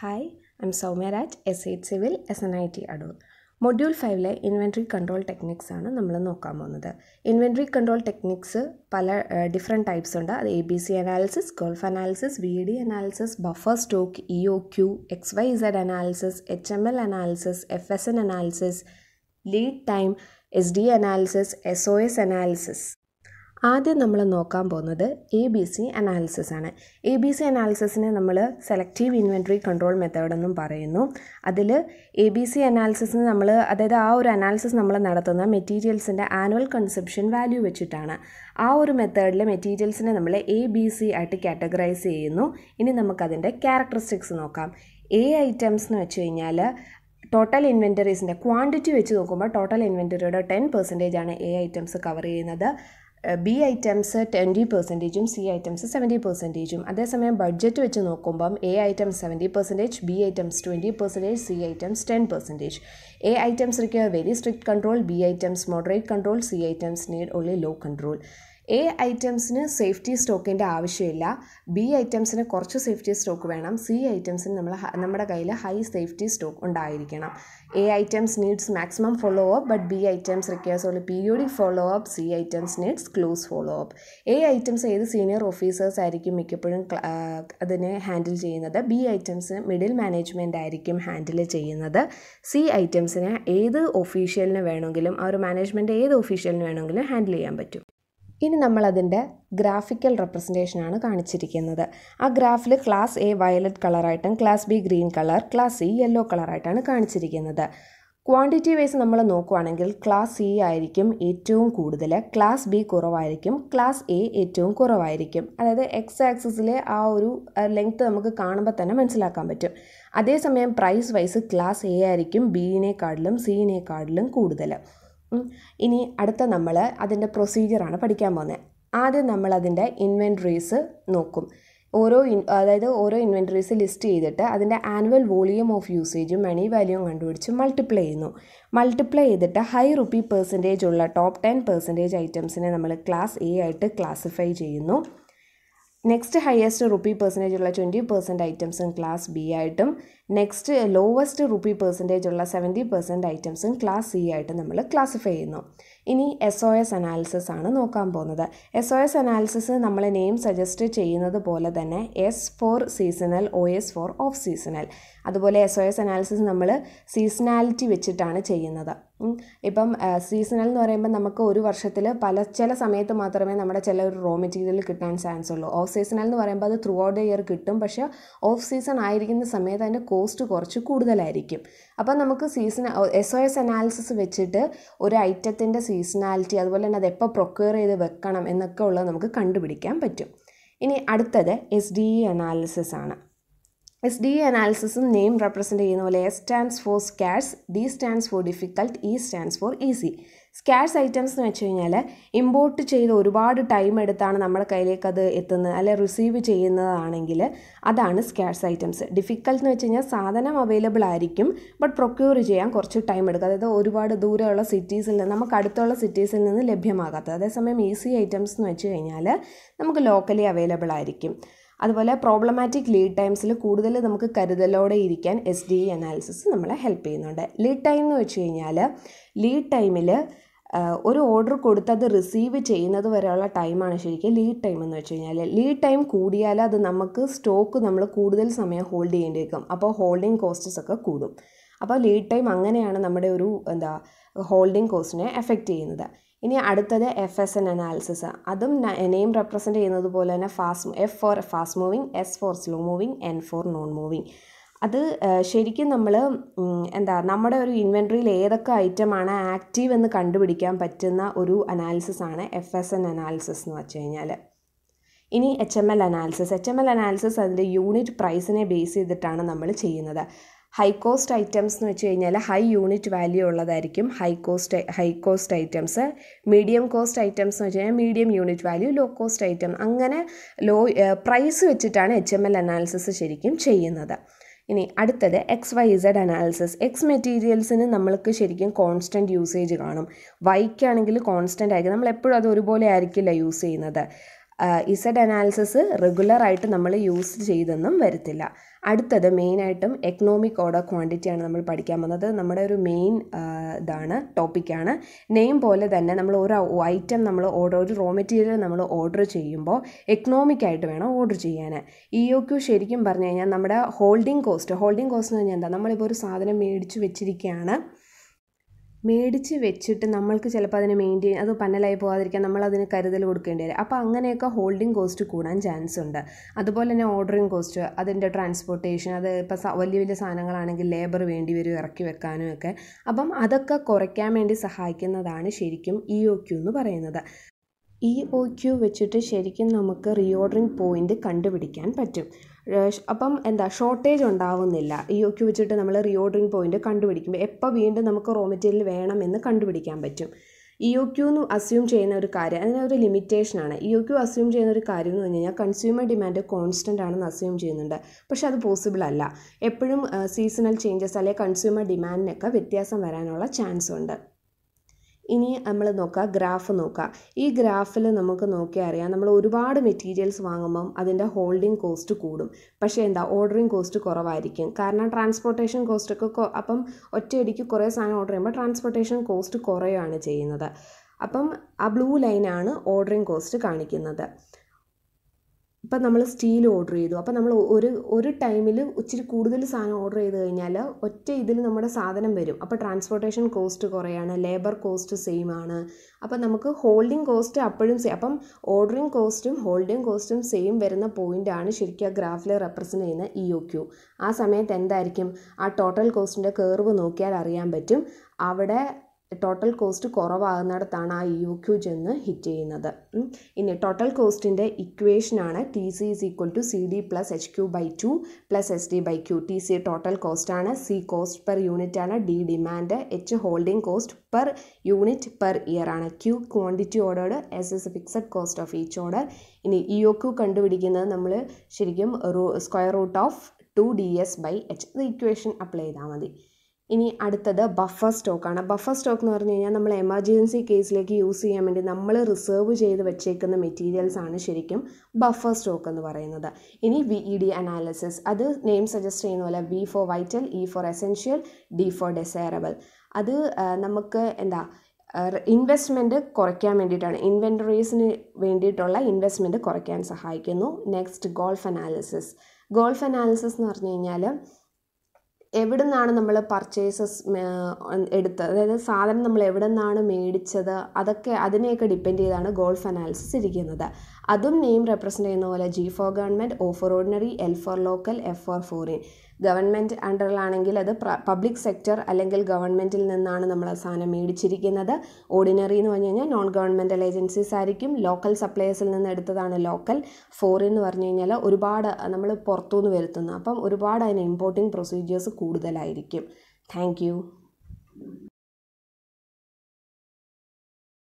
hi M Soumya Raj S eight civil S N I T Adoor module ഫൈവിലെ inventory control techniques ആണ് നമ്മൾ നോക്കാൻ പോകുന്നത് ഇൻവെൻട്രി കൺട്രോൾ ടെക്നിക്സ് പല ഡിഫറെൻറ്റ് ടൈപ്സ് ഉണ്ട് അത് A B C analysis golf analysis V D analysis buffer stock E O Q X Y Z analysis H M L analysis F S N analysis lead time S D analysis S O S analysis ആദ്യം നമ്മൾ നോക്കാൻ പോകുന്നത് A B C analysis ആണ് A B C അനാലിസിസിനെ നമ്മൾ selective inventory control method എന്നും പറയുന്നു അതിൽ എ ബി സി അനാലിസിസിന് നമ്മൾ അതായത് ആ ഒരു അനാലിസിസ് നമ്മൾ നടത്തുന്ന മെറ്റീരിയൽസിൻ്റെ ആനുവൽ കൺസെപ്ഷൻ വാല്യൂ വെച്ചിട്ടാണ് ആ ഒരു മെത്തേഡിൽ മെറ്റീരിയൽസിനെ നമ്മൾ എ ബി സി ആയിട്ട് കാറ്റഗറൈസ് ചെയ്യുന്നു ഇനി നമുക്കതിൻ്റെ ക്യാരക്ടറിസ്റ്റിക്സ് നോക്കാം എ ഐറ്റംസ് എന്ന് വെച്ച് കഴിഞ്ഞാൽ ടോട്ടൽ ഇൻവെൻറ്ററീസിൻ്റെ ക്വാണ്ടിറ്റി വെച്ച് നോക്കുമ്പോൾ ടോട്ടൽ ഇൻവെൻറ്ററിയുടെ ടെൻ പെർസെൻറ്റേജാണ് ആണ് എ ഐറ്റംസ് കവർ ചെയ്യുന്നത് ബി ഐറ്റംസ് ട്വൻറ്റി പെർസെൻറ്റേജും സി ഐറ്റംസ് സെവൻറ്റി പെർസെൻറ്റേജും അതേസമയം ബഡ്ജറ്റ് വെച്ച് നോക്കുമ്പം A items seventy percentage B items twenty percentage C items ten percentage A items require very strict control B items moderate control C items need only low control A ഐറ്റംസിന് safety സ്റ്റോക്കിൻ്റെ ആവശ്യമില്ല B ഐറ്റംസിന് കുറച്ച് safety stock വേണം C ഐറ്റംസിന് നമ്മൾ നമ്മുടെ കയ്യിൽ ഹൈ സേഫ്റ്റി സ്റ്റോക്ക് ഉണ്ടായിരിക്കണം A items needs maximum follow up but B items requires only periodic follow up C items needs close follow up A items ഏത് സീനിയർ ഓഫീസേഴ്സ് ആയിരിക്കും മിക്കപ്പോഴും അതിനെ ഹാൻഡിൽ ചെയ്യുന്നത് ബി ഐറ്റംസ് മിഡിൽ മാനേജ്മെൻ്റ് ആയിരിക്കും handle ചെയ്യുന്നത് C ഐറ്റംസിന് ഏത് ഓഫീഷ്യലിന് വേണമെങ്കിലും ആ ഒരു മാനേജ്മെൻറ്റ് ഏത് ഓഫീഷ്യലിന് വേണമെങ്കിലും ഹാൻഡിൽ ചെയ്യാൻ പറ്റും ഇനി നമ്മളതിൻ്റെ ഗ്രാഫിക്കൽ റെപ്രസെൻറ്റേഷനാണ് കാണിച്ചിരിക്കുന്നത് ആ ഗ്രാഫിൽ ക്ലാസ് എ വയലറ്റ് കളറായിട്ടും class B green colour class C yellow കളറായിട്ടാണ് കാണിച്ചിരിക്കുന്നത് ക്വാണ്ടിറ്റി വൈസ് നമ്മൾ നോക്കുവാണെങ്കിൽ ക്ലാസ് സി ആയിരിക്കും ഏറ്റവും കൂടുതൽ ക്ലാസ് ബി കുറവായിരിക്കും ക്ലാസ് എ ഏറ്റവും കുറവായിരിക്കും അതായത് എക്സ് ആക്സിസിലെ ആ ഒരു ലെങ്ത്ത് നമുക്ക് കാണുമ്പോൾ തന്നെ മനസ്സിലാക്കാൻ പറ്റും അതേസമയം പ്രൈസ് വൈസ് ക്ലാസ് എ ആയിരിക്കും ബിയിനേക്കാളിലും സിയിനേക്കാളിലും കൂടുതൽ ഇനി അടുത്ത നമ്മൾ അതിൻ്റെ പ്രൊസീജിയറാണ് പഠിക്കാൻ പോകുന്നത് ആദ്യം നമ്മൾ അതിൻ്റെ ഇൻവെൻട്രീസ് നോക്കും ഓരോ ഇൻ അതായത് ഓരോ ഇൻവെൻട്രീസ് ലിസ്റ്റ് ചെയ്തിട്ട് അതിൻ്റെ ആനുവൽ വോളിയം ഓഫ് യൂസേജും മണി വാല്യൂവും കണ്ടുപിടിച്ച് മൾട്ടിപ്ലൈ ചെയ്യുന്നു മൾട്ടിപ്ലൈ ചെയ്തിട്ട് ഹൈ റുപ്പി പെർസെൻറ്റേജ് ഉള്ള ടോപ്പ് ടെൻ പെർസെൻറ്റേജ് ഐറ്റംസിനെ നമ്മൾ ക്ലാസ് എ ആയിട്ട് ക്ലാസിഫൈ ചെയ്യുന്നു നെക്സ്റ്റ് ഹയസ്റ്റ് റുപ്പി പെർസെൻറ്റേജ് ഉള്ള ട്വൻറ്റി പെർസെൻറ്റ് ഐറ്റംസും ക്ലാസ് ബി ആയിട്ടും നെക്സ്റ്റ് ലോവസ്റ്റ് റുപ്പി പെർസെൻറ്റേജ് ഉള്ള സെവൻറ്റി പെർസെൻറ്റ് ഐറ്റംസും ക്ലാസ് സി ആയിട്ട് നമ്മൾ ക്ലാസിഫൈ ചെയ്യുന്നു ഇനി എസ് ഒ എസ് അനാലിസിസ് ആണ് നോക്കാൻ പോകുന്നത് എസ് ഒ എസ് അനാലിസിസ് നമ്മൾ നെയിം സജസ്റ്റ് ചെയ്യുന്നത് പോലെ തന്നെ S for seasonal O S for off seasonal അതുപോലെ എസ് ഒ എസ് അനാലിസിസ് നമ്മൾ സീസണാലിറ്റി വെച്ചിട്ടാണ് ചെയ്യുന്നത് ഇപ്പം സീസണൽ എന്ന് പറയുമ്പോൾ നമുക്ക് ഒരു വർഷത്തിൽ പല ചില സമയത്ത് മാത്രമേ നമ്മുടെ ചില ഒരു റോ മെറ്റീരിയൽ കിട്ടാൻ ചാൻസ് ഉള്ളൂ ഓഫ് സീസണൽ എന്ന് പറയുമ്പോൾ അത് ത്രൂ ഔട്ട് ദ ഇയർ കിട്ടും പക്ഷേ ഓഫ് സീസൺ ആയിരിക്കുന്ന സമയത്ത് അതിൻ്റെ കോസ്റ്റ് കുറച്ച് കൂടുതലായിരിക്കും അപ്പം നമുക്ക് season S O S analysis വെച്ചിട്ട് ഒരു ഐറ്റത്തിൻ്റെ സീസണാലിറ്റി അതുപോലെ തന്നെ അത് എപ്പോൾ പ്രൊക്യൂർ ചെയ്ത് വെക്കണം എന്നൊക്കെ ഉള്ളത് നമുക്ക് കണ്ടുപിടിക്കാൻ പറ്റും ഇനി അടുത്തത് എസ് ഡി ഇ അനാലിസിസ് ആണ് എസ് ഡി ഇ അനാലിസിസും നെയിം റെപ്രസെൻറ്റ് ചെയ്യുന്ന പോലെ S stands for scarce D stands for difficult E stands for easy scarce items എന്ന് വെച്ച് കഴിഞ്ഞാൽ ഇമ്പോർട്ട് ചെയ്ത് ഒരുപാട് ടൈം എടുത്താണ് നമ്മുടെ കയ്യിലേക്ക് അത് എത്തുന്നത് അല്ലെ റിസീവ് ചെയ്യുന്നതാണെങ്കിൽ അതാണ് സ്കാഷ് ഐറ്റംസ് ഡിഫിക്കൽട്ട് എന്ന് വെച്ച് കഴിഞ്ഞാൽ സാധനം അവൈലബിൾ ആയിരിക്കും ബട്ട് പ്രൊക്യൂർ ചെയ്യാൻ കുറച്ച് ടൈം എടുക്കും അതായത് ഒരുപാട് ദൂരെയുള്ള സിറ്റീസിൽ നിന്ന് നമുക്ക് അടുത്തുള്ള സിറ്റീസിൽ നിന്ന് ലഭ്യമാകാത്തത് അതേസമയം ഈസി ഐറ്റംസ് എന്ന് വെച്ച് കഴിഞ്ഞാൽ നമുക്ക് ലോക്കലി അവൈലബിൾ ആയിരിക്കും അതുപോലെ പ്രോബ്ലമാറ്റിക് ലീഡ് ടൈംസിൽ കൂടുതൽ നമുക്ക് കരുതലോടെ ഇരിക്കാൻ എസ് ഡി ഇ അനാലിസിസ് നമ്മളെ ഹെൽപ്പ് ചെയ്യുന്നുണ്ട് ലീഡ് ടൈം എന്ന് വെച്ച് കഴിഞ്ഞാൽ ലീഡ് ടൈമിൽ ഒരു ഓർഡർ കൊടുത്തത് റിസീവ് ചെയ്യുന്നത് വരെയുള്ള ടൈമാണ് ശരിക്കും ലീഡ് ടൈം എന്ന് വെച്ച് കഴിഞ്ഞാൽ ലീഡ് ടൈം കൂടിയാൽ അത് നമുക്ക് സ്റ്റോക്ക് നമ്മൾ കൂടുതൽ സമയം ഹോൾഡ് ചെയ്യേണ്ടി വയ്ക്കും അപ്പോൾ ഹോൾഡിംഗ് കോസ്റ്റസ് ഒക്കെ കൂടും അപ്പോൾ ലീഡ് ടൈം അങ്ങനെയാണ് നമ്മുടെ ഒരു എന്താ ഹോൾഡിംഗ് കോസ്റ്റിനെ എഫക്റ്റ് ചെയ്യുന്നത് ഇനി അടുത്തത് എഫ് എസ് എൻ അനാലിസിസ് അതും നെയിം റെപ്രസെൻറ്റ് ചെയ്യുന്നത് പോലെ തന്നെ fast F for fast moving S for slow moving N for non moving അത് ശരിക്കും നമ്മൾ എന്താ നമ്മുടെ ഒരു ഇൻവെൻട്രിയിൽ ഏതൊക്കെ ഐറ്റമാണ് ആക്റ്റീവ് എന്ന് കണ്ടുപിടിക്കാൻ പറ്റുന്ന ഒരു അനാലിസിസ് ആണ് എഫ് എസ് എൻ അനാലിസിസ് എന്ന് വെച്ച് കഴിഞ്ഞാൽ ഇനി H M L analysis H M L analysis അതിൻ്റെ യൂണിറ്റ് പ്രൈസിനെ ബേസ് ചെയ്തിട്ടാണ് നമ്മൾ ചെയ്യുന്നത് ഹൈ കോസ്റ്റ് ഐറ്റംസ് എന്ന് വെച്ച് കഴിഞ്ഞാൽ ഹൈ യൂണിറ്റ് വാല്യൂ ഉള്ളതായിരിക്കും high cost high cost items medium cost items എന്ന് വെച്ച് കഴിഞ്ഞാൽ medium unit value low cost item അങ്ങനെ ലോ പ്രൈസ് വെച്ചിട്ടാണ് എച്ച് എം എൽ അനാലിസിസ് ശരിക്കും ചെയ്യുന്നത് ഇനി അടുത്തത് X Y Z analysis X മെറ്റീരിയൽസിന് നമ്മൾക്ക് ശരിക്കും കോൺസ്റ്റൻറ്റ് യൂസേജ് കാണും വൈക്കാണെങ്കിൽ കോൺസ്റ്റൻ്റ് ആയിരിക്കും നമ്മൾ എപ്പോഴും അത് ഒരുപോലെ ആയിരിക്കില്ല യൂസ് ചെയ്യുന്നത് ഇസഡ് അനാലിസിസ് റെഗുലറായിട്ട് നമ്മൾ യൂസ് ചെയ്തൊന്നും വരത്തില്ല അടുത്തത് മെയിനായിട്ടും എക്കണോമിക് ഓർഡർ ക്വാണ്ടിറ്റിയാണ് നമ്മൾ പഠിക്കാൻ വന്നത് നമ്മുടെ ഒരു മെയിൻ ഇതാണ് ടോപ്പിക്കാണ് നെയിം പോലെ തന്നെ നമ്മൾ ഒരു ഐറ്റം നമ്മൾ ഓർഡർ ഒരു റോ മെറ്റീരിയൽ നമ്മൾ ഓർഡർ ചെയ്യുമ്പോൾ എക്കണോമിക് ആയിട്ട് വേണം ഓർഡർ ചെയ്യാൻ ഇ ഒ ക്യു ശരിക്കും പറഞ്ഞു കഴിഞ്ഞാൽ നമ്മുടെ ഹോൾഡിംഗ് കോസ്റ്റ് ഹോൾഡിംഗ് കോസ്റ്റ് എന്ന് പറഞ്ഞാൽ എന്താ നമ്മളിപ്പോൾ ഒരു സാധനം മേടിച്ച് വെച്ചിരിക്കുകയാണ് മേടിച്ച് വെച്ചിട്ട് നമ്മൾക്ക് ചിലപ്പോൾ അതിനെ മെയിൻറ്റെയിൻ അത് പന്നലായി പോകാതിരിക്കാൻ നമ്മൾ അതിന് കരുതൽ കൊടുക്കേണ്ടി വരും അപ്പോൾ അങ്ങനെയൊക്കെ ഹോൾഡിംഗ് കോസ്റ്റ് കൂടാൻ ചാൻസ് ഉണ്ട് അതുപോലെ തന്നെ ഓർഡറിങ് കോസ്റ്റ് അതിൻ്റെ ട്രാൻസ്പോർട്ടേഷൻ അത് ഇപ്പോൾ വലിയ വലിയ സാധനങ്ങളാണെങ്കിൽ ലേബർ വേണ്ടി വരും ഇറക്കി വെക്കാനും ഒക്കെ അപ്പം അതൊക്കെ കുറയ്ക്കാൻ വേണ്ടി സഹായിക്കുന്നതാണ് ശരിക്കും ഇ ഒ ക്യു എന്ന് പറയുന്നത് ഇ ഒ ക്യു വെച്ചിട്ട് ശരിക്കും നമുക്ക് റീ ഓർഡറിംഗ് പോയിൻ്റ് കണ്ടുപിടിക്കാൻ പറ്റും അപ്പം എന്താ ഷോർട്ടേജ് ഉണ്ടാവുന്നില്ല ഈ ക്യൂ വെച്ചിട്ട് നമ്മൾ റീ ഓർഡറിങ് പോയിൻറ്റ് കണ്ടുപിടിക്കുമ്പോൾ എപ്പോൾ വീണ്ടും നമുക്ക് റോ മെറ്റീരിയൽ വേണമെന്ന് കണ്ടുപിടിക്കാൻ പറ്റും ഇ ഒ ക്യു എന്ന് അസ്യൂം ചെയ്യുന്ന ഒരു കാര്യം അതിന് ഒരു ലിമിറ്റേഷനാണ് ഇ ഒ ക്യു അസ്യൂം ചെയ്യുന്ന ഒരു കാര്യം എന്ന് പറഞ്ഞു കഴിഞ്ഞാൽ കൺസ്യൂമർ ഡിമാൻഡ് കോൺസ്റ്റൻ്റ് ആണെന്ന് അസ്യൂം ചെയ്യുന്നുണ്ട് പക്ഷേ അത് പോസിബിൾ അല്ല എപ്പോഴും സീസണൽ ചേഞ്ചസ് അല്ലെങ്കിൽ കൺസ്യൂമർ ഡിമാൻഡിനൊക്കെ വ്യത്യാസം വരാനുള്ള ചാൻസ് ഉണ്ട് ഇനി നമ്മൾ നോക്കുക ഗ്രാഫ് നോക്കുക ഈ ഗ്രാഫിൽ നമുക്ക് നോക്കി അറിയാം നമ്മൾ ഒരുപാട് മെറ്റീരിയൽസ് വാങ്ങുമ്പം അതിൻ്റെ ഹോൾഡിംഗ് കോസ്റ്റ് കൂടും പക്ഷേ എന്താ ഓർഡറിംഗ് കോസ്റ്റ് കുറവായിരിക്കും കാരണം ട്രാൻസ്പോർട്ടേഷൻ കോസ്റ്റ് ഒക്കെ അപ്പം ഒറ്റയടിക്ക് കുറേ സാധനം ഓർഡർ ചെയ്യുമ്പോൾ ട്രാൻസ്പോർട്ടേഷൻ കോസ്റ്റ് കുറയുകയാണ് ചെയ്യുന്നത് അപ്പം ആ ബ്ലൂ ലൈനാണ് ഓർഡറിംഗ് കോസ്റ്റ് കാണിക്കുന്നത് ഇപ്പം നമ്മൾ സ്റ്റീൽ ഓർഡർ ചെയ്തു അപ്പം നമ്മൾ ഒരു ഒരു ടൈമിൽ ഇച്ചിരി കൂടുതൽ സാധനം ഓർഡർ ചെയ്ത് കഴിഞ്ഞാൽ ഒറ്റ ഇതിൽ നമ്മുടെ സാധനം വരും അപ്പോൾ ട്രാൻസ്പോർട്ടേഷൻ കോസ്റ്റ് കുറയാണ് ലേബർ കോസ്റ്റ് സെയിം ആണ് അപ്പം നമുക്ക് ഹോൾഡിംഗ് കോസ്റ്റ് അപ്പോഴും സെയിം അപ്പം ഓർഡറിംഗ് കോസ്റ്റും ഹോൾഡിംഗ് കോസ്റ്റും സെയിം വരുന്ന ആണ് ശരിക്കും ആ ഗ്രാഫിൽ റെപ്രസെൻ്റ് ചെയ്യുന്ന ഇ ഒ ക്യു ആ സമയത്ത് എന്തായിരിക്കും ആ ടോട്ടൽ കോസ്റ്റിൻ്റെ കേർവ് നോക്കിയാൽ അറിയാൻ പറ്റും അവിടെ ടോട്ടൽ കോസ്റ്റ് കുറവാകുന്നിടത്താണ് ആ യു ക്യു ചെന്ന് ഹിറ്റ് ചെയ്യുന്നത് ഇനി ടോട്ടൽ കോസ്റ്റിൻ്റെ ഇക്വേഷനാണ് T C is equal to C D plus H Q by two plus S D by Q T C total ആണ് സി കോസ്റ്റ് പെർ യൂണിറ്റ് ആണ് D demand H holding cost per unit per year ആണ് Q quantity ordered S S fixed cost of each order ഇനി E O Q കണ്ടുപിടിക്കുന്നത് നമ്മൾ ശരിക്കും square root of two D S by H ഇത് equation apply ചെയ്താൽ മതി ഇനി അടുത്തത് ബഫർ സ്റ്റോക്കാണ് ബഫർ സ്റ്റോക്ക് എന്ന് പറഞ്ഞു കഴിഞ്ഞാൽ നമ്മൾ എമർജൻസി കേസിലേക്ക് യൂസ് ചെയ്യാൻ വേണ്ടി നമ്മൾ റിസർവ് ചെയ്ത് വെച്ചേക്കുന്ന മെറ്റീരിയൽസ് ആണ് ശരിക്കും ബഫർ സ്റ്റോക്ക് എന്ന് പറയുന്നത് ഇനി വി ഇ ഡി അനാലിസിസ് അത് നെയിം സജസ്റ്റ് ചെയ്യുന്ന പോലെ V for vital E for essential D for desirable അത് നമുക്ക് എന്താ ഇൻവെസ്റ്റ്മെൻറ്റ് കുറയ്ക്കാൻ വേണ്ടിയിട്ടാണ് ഇൻവെൻറ്ററീസിന് വേണ്ടിയിട്ടുള്ള ഇൻവെസ്റ്റ്മെൻറ്റ് കുറയ്ക്കാൻ സഹായിക്കുന്നു next golf analysis golf analysis എന്ന് പറഞ്ഞു കഴിഞ്ഞാൽ എവിടെ നിന്നാണ് നമ്മൾ പർച്ചേസസ് എടുത്തത് അതായത് സാധനം നമ്മൾ എവിടെ നിന്നാണ് മേടിച്ചത് അതൊക്കെ അതിനെയൊക്കെ ഡിപ്പെൻഡ് ചെയ്താണ് ഗോൾഫ് അനാലിസിസ് ഇരിക്കുന്നത് അതും നെയിം റെപ്രസെൻ്റ് ചെയ്യുന്ന പോലെ G for government O for ordinary L for local F for foreign government അണ്ടറിലാണെങ്കിൽ അത് പബ്ലിക് സെക്ടർ അല്ലെങ്കിൽ ഗവൺമെൻറ്റിൽ നിന്നാണ് നമ്മൾ ആ സാധനം മേടിച്ചിരിക്കുന്നത് ഓർഡിനറി എന്ന് പറഞ്ഞു കഴിഞ്ഞാൽ നോൺ ഗവൺമെൻറ്റൽ ഏജൻസീസ് ആയിരിക്കും ലോക്കൽ സപ്ലൈസിൽ നിന്ന് എടുത്തതാണ് ലോക്കൽ ഫോറിൻ എന്ന് പറഞ്ഞു കഴിഞ്ഞാൽ ഒരുപാട് നമ്മൾ പുറത്തുനിന്ന് വരുത്തുന്നു അപ്പം ഒരുപാട് അതിന് ഇമ്പോർട്ടിംഗ് പ്രൊസീജിയേഴ്സ് കൂടുതലായിരിക്കും താങ്ക്